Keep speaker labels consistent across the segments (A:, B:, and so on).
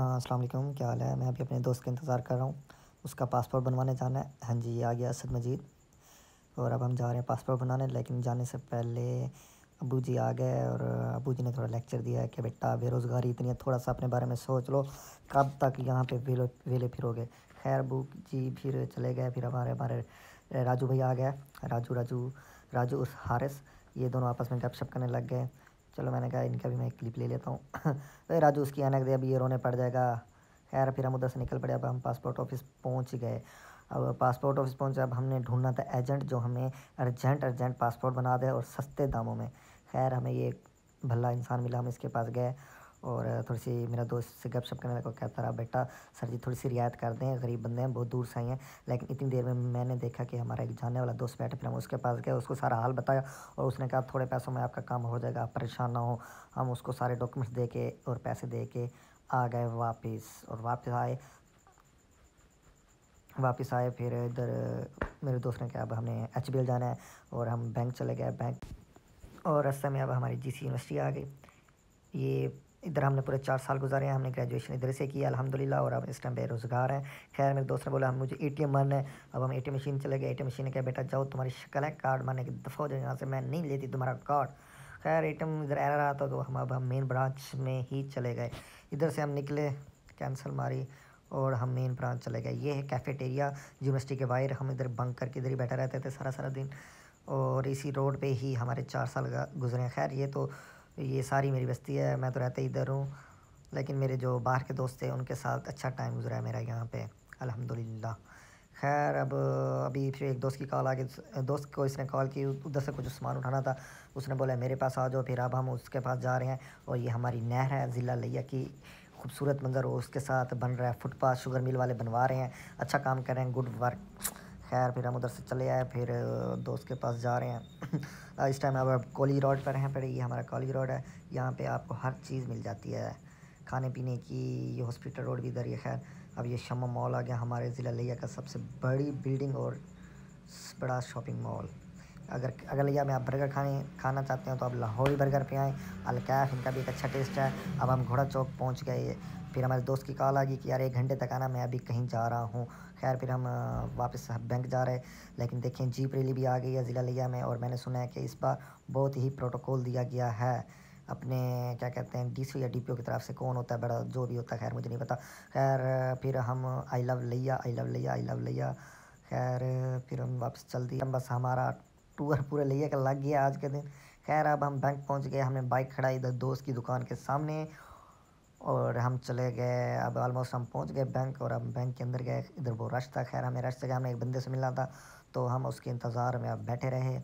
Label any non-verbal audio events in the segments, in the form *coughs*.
A: असलम क्या हाल है मैं अभी अपने दोस्त का इंतज़ार कर रहा हूँ उसका पासपोर्ट बनवाने जाना है हाँ जी आ गया असद मजीद और अब हम जा रहे हैं पासपोर्ट बनाने लेकिन जाने से पहले अबू जी आ गए और अबू जी ने थोड़ा लेक्चर दिया है कि बेटा बेरोज़गारी इतनी है थोड़ा सा अपने बारे में सोच लो कब तक यहाँ पर वेले वेले फिरोगे खैर अबू जी फिर चले गए फिर हमारे हमारे राजू भाई आ गए राजू राजू राजू उस हारिस ये दोनों आपस में गपशप करने लग गए चलो मैंने कहा इनका भी मैं एक क्लिप ले लेता हूँ *laughs* तो राजू उसकी अनक दे अभी ये रोने पड़ जाएगा खैर फिर हम उधर से निकल पड़े अब हम पासपोर्ट ऑफिस पहुँच गए अब पासपोर्ट ऑफिस पहुँचे अब हमने ढूंढना था एजेंट जो हमें अर्जेंट अर्जेंट पासपोर्ट बना दे और सस्ते दामों में खैर हमें ये भला इंसान मिला हम इसके पास गए और थोड़ी सी मेरा दोस्त से गप शप करने लगा कहता रहा बेटा सर जी थोड़ी सी रियायत कर दें गरीब बंदे हैं बहुत दूर से आए हैं लेकिन इतनी देर में मैंने देखा कि हमारा एक जानने वाला दोस्त बैठे फिर हम उसके पास गए उसको सारा हाल बताया और उसने कहा थोड़े पैसों में आपका काम हो जाएगा आप परेशान ना हो हम उसको सारे डॉक्यूमेंट्स दे के और पैसे दे के आ गए वापस और वापस आए वापस आए फिर इधर मेरे दोस्त ने कहा अब हमने एच जाना है और हम बैंक चले गए बैंक और रास्ते में अब हमारी जी यूनिवर्सिटी आ गई ये इधर हमने पूरे चार साल गुजारे हैं हमने ग्रेजुएशन इधर से किया अल्हम्दुलिल्लाह और अब इस टाइम बेरोज़गार हैं खैर मेरे दोस्त ने बोला हम मुझे ए टी एम बनना है अब हम ए टी एम मशीन चले गए ए टी एम मशीन ने कहा बेटा जाओ तुम्हारी शक्ल है कार्ड मारने की दफ़ा हो जाए यहाँ से मैं नहीं लेती तुम्हारा कार्ड खैर ए टी एम इधर रहा था तो हम अब हम मेन ब्रांच में ही चले गए इधर से हम निकले कैंसिल मारी और हम मेन ब्रांच चले गए ये है कैफेटेरिया यूनिवर्सिटी के बाहर हम इधर बंक करके इधर ही बैठे रहते थे सारा सारा दिन और इसी रोड पर ही हमारे चार साल गुजरे हैं खैर ये तो ये सारी मेरी बस्ती है मैं तो रहता इधर हूँ लेकिन मेरे जो बाहर के दोस्त थे उनके साथ अच्छा टाइम गुजरा है मेरा यहाँ पे अल्हम्दुलिल्लाह खैर अब अभी फिर एक दोस्त की कॉल आ गई दोस्त को इसने कॉल की उधर से कुछ सामान उठाना था उसने बोला मेरे पास आ जाओ फिर अब हम उसके पास जा रहे हैं और ये हमारी नहर है ज़िला लिया की खूबसूरत मंजर हो उसके साथ बन रहा है फुटपाथ शुगर मिल वाले बनवा रहे हैं अच्छा काम कर रहे हैं गुड वर्क खैर फिर हम उधर से चले आए फिर दोस्त के पास जा रहे हैं *clears throat* इस टाइम अब कोली रोड पर हैं फिर ये हमारा कोली रोड है यहाँ पे आपको हर चीज़ मिल जाती है खाने पीने की ये हॉस्पिटल रोड भी इधर ये खैर अब ये शमा मॉल आ गया हमारे ज़िला लिया का सबसे बड़ी बिल्डिंग और बड़ा शॉपिंग मॉल अगर अगर लिया में आप बर्गर खाने खाना चाहते हैं तो आप लाहौरी बर्गर पे आएँ अलकैफ इनका भी एक अच्छा टेस्ट है अब हम घोड़ा चौक पहुँच गए फिर हमारे दोस्त की कॉल आ गई कि यार एक घंटे तक आना मैं अभी कहीं जा रहा हूँ खैर फिर हम वापस बैंक जा रहे लेकिन देखें जीप रैली भी आ गई है ज़िला लिया में और मैंने सुना है कि इस बार बहुत ही प्रोटोकॉल दिया गया है अपने क्या कहते हैं डी या डी की तरफ से कौन होता है बड़ा जो भी होता है खैर मुझे नहीं पता खैर फिर हम आई लव लिया आई लव लिया आई लव लिया खैर फिर हम वापस चल दिए बस हमारा टूर पूरा लिया का लग गया आज के दिन खैर अब हम बैंक पहुंच गए हमने बाइक खड़ा इधर दोस्त की दुकान के सामने और हम चले गए अब ऑलमोस्ट हम पहुंच गए बैंक और हम बैंक के अंदर गए इधर वो रश था खैर हमें रश से हमें एक बंदे से मिलना था तो हम उसके इंतज़ार में अब बैठे रहे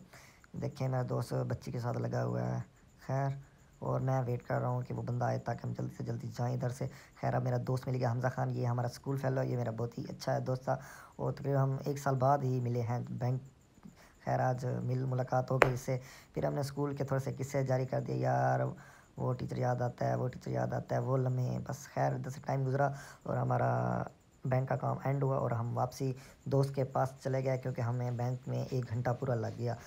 A: देखिए मेरा दोस्त बच्ची के साथ लगा हुआ है खैर और मैं वेट कर रहा हूँ कि वो बंदा आए ताकि हम जल्दी से जल्दी जाएं इधर से खैर अब मेरा दोस्त मिल गया हमज़ा खान ये हमारा स्कूल फैलो ये मेरा बहुत ही अच्छा है दोस्त था और तकरीबन हम एक साल बाद ही मिले हैं बैंक खैर आज मिल मुलाकात हो गई इससे फिर हमने स्कूल के थोड़े से किस्से जारी कर दिए यार वो टीचर याद आता है वो टीचर याद आता है वो लम्हे बस खैर दस टाइम गुजरा और हमारा बैंक का काम एंड हुआ और हम वापसी दोस्त के पास चले गए क्योंकि हमें बैंक में एक घंटा पूरा लग गया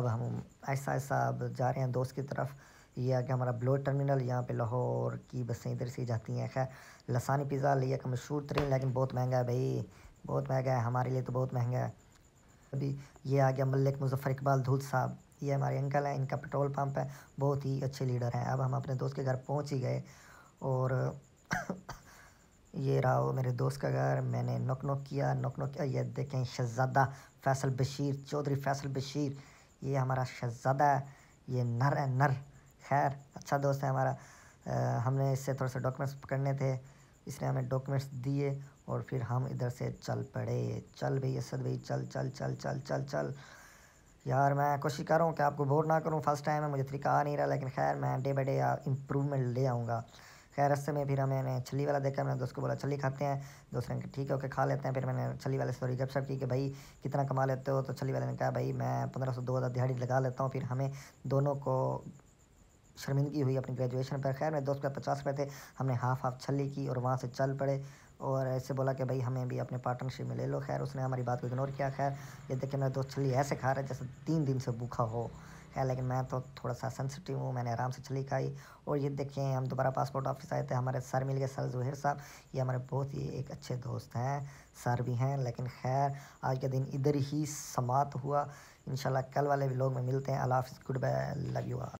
A: अब हम ऐसा ऐसा अब जा रहे हैं दोस्त की तरफ यह है कि हमारा ब्लो टर्मिनल यहाँ पे लाहौर की बसें इधर से जाती हैं खैर लसानी पिज़्ज़ा लिया का मशहूर तरीन लेकिन बहुत महंगा है भाई बहुत महंगा है हमारे लिए तो बहुत महंगा है अभी ये आ गया मल्लिक मुजफ्फ़र इकबाल धूल साहब ये हमारे अंकल हैं इनका पेट्रोल पंप है बहुत ही अच्छे लीडर हैं अब हम अपने दोस्त के घर पहुंच ही गए और *coughs* ये रहा मेरे दोस्त का घर मैंने नोक नोक किया नोक नोक किया ये देखें शहजादा फैसल बशीर चौधरी फैसल बशीर ये हमारा शहजादा है ये नर है नर खैर अच्छा दोस्त है हमारा आ, हमने इससे थोड़े से डॉक्यूमेंट्स पकड़ने थे इसने हमें डॉक्यूमेंट्स दिए और फिर हम इधर से चल पड़े चल भाई असद भाई चल चल चल चल चल चल यार मैं कोशिश कर रहा हूँ कि आपको बोर ना करूँ फर्स्ट टाइम है मुझे तरीका आ नहीं रहा लेकिन खैर मैं डे बाई डे इम्प्रूवमेंट ले आऊँगा खैर रस्ते में फिर मैंने छली वाला देखा मैंने दोस्त को बोला छली खाते हैं दोस्त ने ठीक है ओके खा लेते हैं फिर मैंने छली वाले स्टोरी गपशप की कि भाई कितना कमा लेते हो तो छली वाले ने कहा भाई मैं पंद्रह सौ दो हज़ार दिहाड़ी लगा लेता हूँ फिर हमें दोनों को शर्मिंदगी हुई अपनी ग्रेजुएशन पर खैर मेरे दोस्त के पचास रुपये थे हमने हाफ हाफ छली की और वहाँ से चल पड़े और ऐसे बोला कि भाई हमें भी अपने पार्टनरशिप में ले लो खैर उसने हमारी बात को इग्नोर किया खैर ये देखिए मेरा दोस्त छली ऐसे खा रहा है जैसे तीन दिन से भूखा हो है लेकिन मैं तो थोड़ा सा सेंसिटिव हूँ मैंने आराम से छली खाई और ये देखें हम दोबारा पासपोर्ट ऑफिस आए थे हमारे सर मिल गए सर जहिर साहब ये हमारे बहुत ही एक अच्छे दोस्त हैं सर भी हैं लेकिन खैर आज के दिन इधर ही समाप्त हुआ इन कल वाले भी लोग में मिलते हैं अल्लाह हाफ़ गुड बाय लव यू